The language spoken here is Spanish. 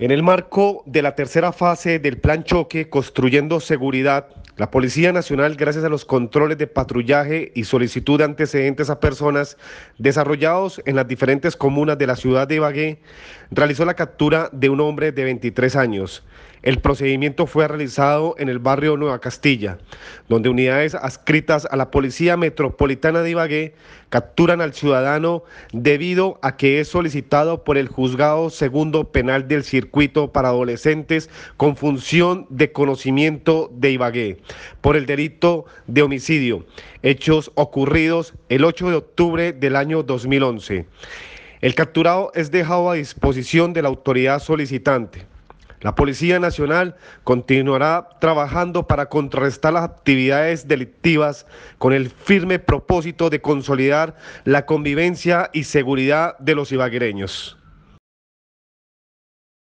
En el marco de la tercera fase del plan choque Construyendo Seguridad, la Policía Nacional, gracias a los controles de patrullaje y solicitud de antecedentes a personas desarrollados en las diferentes comunas de la ciudad de Ibagué, realizó la captura de un hombre de 23 años, el procedimiento fue realizado en el barrio Nueva Castilla, donde unidades adscritas a la Policía Metropolitana de Ibagué capturan al ciudadano debido a que es solicitado por el juzgado segundo penal del circuito para adolescentes con función de conocimiento de Ibagué por el delito de homicidio, hechos ocurridos el 8 de octubre del año 2011. El capturado es dejado a disposición de la autoridad solicitante. La Policía Nacional continuará trabajando para contrarrestar las actividades delictivas con el firme propósito de consolidar la convivencia y seguridad de los ibaguereños.